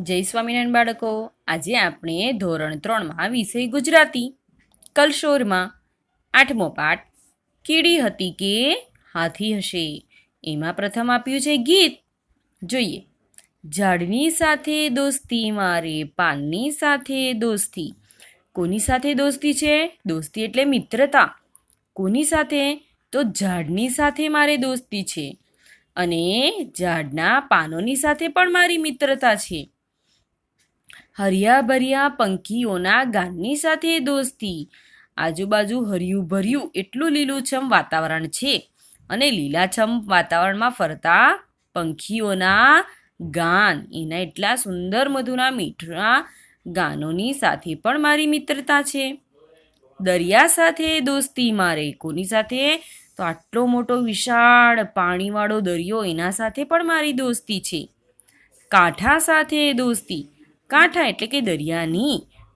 જય સ્વામિનારાયણ બાળકો આજે આપણે ધોરણ ત્રણમાં વિષય ગુજરાતી કલશોરમાં આઠમો પાઠ કીડી હતી કે હાથી હશે એમાં પ્રથમ આપ્યું છે ગીત જોઈએ ઝાડની સાથે દોસ્તી મારે પાનની સાથે દોસ્તી કોની સાથે દોસ્તી છે દોસ્તી એટલે મિત્રતા કોની સાથે તો ઝાડની સાથે મારે દોસ્તી છે અને ઝાડના પાનોની સાથે પણ મારી મિત્રતા છે હરિયાભર્યા પંખીઓના ગાનની સાથે દોસ્તી આજુબાજુ હર્યું ભર્યું એટલું લીલુંછમ વાતાવરણ છે અને લીલાછમ વાતાવરણમાં ફરતા પંખીઓના ગાન એના એટલા સુંદર મધુના મીઠા ગાનોની સાથે પણ મારી મિત્રતા છે દરિયા સાથે દોસ્તી મારે કોની સાથે તો આટલો મોટો વિશાળ પાણીવાળો દરિયો એના સાથે પણ મારી દોસ્તી છે કાંઠા સાથે દોસ્તી કાંઠા એટલે કે દરિયાની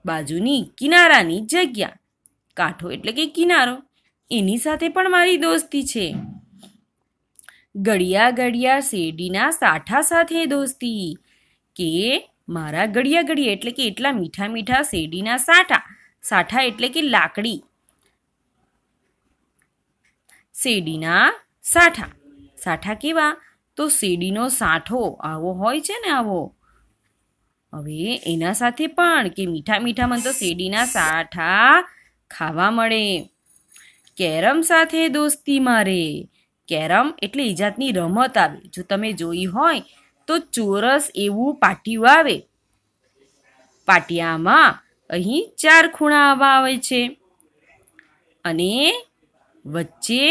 બાજુની કિનારાની જગ્યા કાંઠો એટલે કે કિનારો એની સાથે પણ મારી દોસ્તી છે ગળિયા ગળિયા શેરડીના સાઠા સાથે દોસ્તી કે મારા ગળિયા ગળિયા એટલે કે એટલા મીઠા મીઠા શેરડીના સાઠા સાઠા એટલે કે લાકડી શેરડીના સાઠા સાઠા કેવા તો શેરડીનો સાઠો આવો હોય છે ને આવો હવે એના સાથે પણ કે મીઠા મીઠામાં તો શેરડીના સાઠા ખાવા મળે કેરમ સાથે દોસ્તી મારે કેરમ એટલે એ જાતની રમત આવે જો તમે જોઈ હોય તો ચોરસ એવું પાટિયું આવે પાટિયામાં અહીં ચાર ખૂણા આવવા આવે છે અને વચ્ચે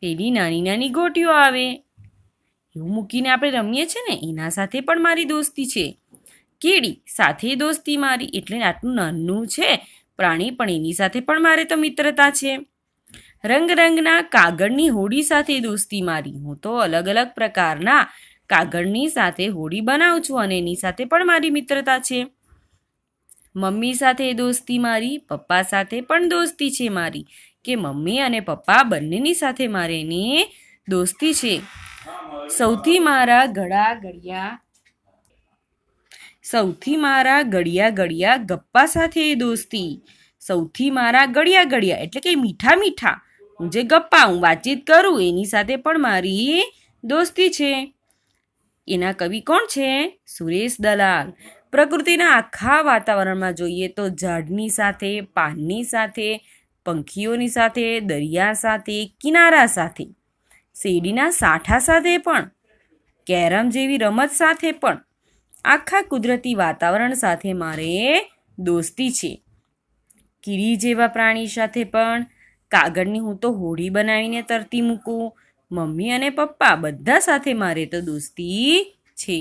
પેલી નાની નાની ગોટીઓ આવે એવું મૂકીને આપણે રમીએ છીએ ને એના સાથે પણ મારી દોસ્તી છે કીડી સાથે દોસ્તી મારી એટલે આટલું નાનું છે પ્રાણી પણ એની સાથે પણ મારે તો મિત્રતા છે રંગરંગના કાગળની હોડી સાથે દોસ્તી મારી હું તો અલગ અલગ પ્રકારના કાગળની સાથે હોડી બનાવું છું અને એની સાથે પણ મારી મિત્રતા છે મમ્મી સાથે દોસ્તી મારી પપ્પા સાથે પણ દોસ્તી છે મારી કે મમ્મી અને પપ્પા બંનેની સાથે મારે એની દોસ્તી છે સૌથી મારા ઘડા ઘડિયા સૌથી મારા ગળિયા ગળિયા ગપ્પા સાથે દોસ્તી સૌથી મારા ગળિયા ગળિયા એટલે કે મીઠા મીઠા હું જે ગપ્પા હું વાતચીત કરું એની સાથે પણ મારી દોસ્તી છે એના કવિ કોણ છે સુરેશ દલાલ પ્રકૃતિના આખા વાતાવરણમાં જોઈએ તો ઝાડની સાથે પાનની સાથે પંખીઓની સાથે દરિયા સાથે કિનારા સાથે શેરડીના સાઠા સાથે પણ કેરમ જેવી રમત સાથે પણ આખા કુદરતી વાતાવરણ સાથે મારે દોસ્તી છે કીડી જેવા પ્રાણી સાથે પણ કાગળની હું તો હોડી બનાવીને તરતી મૂકું મમ્મી અને પપ્પા બધા સાથે મારે તો દોસ્તી છે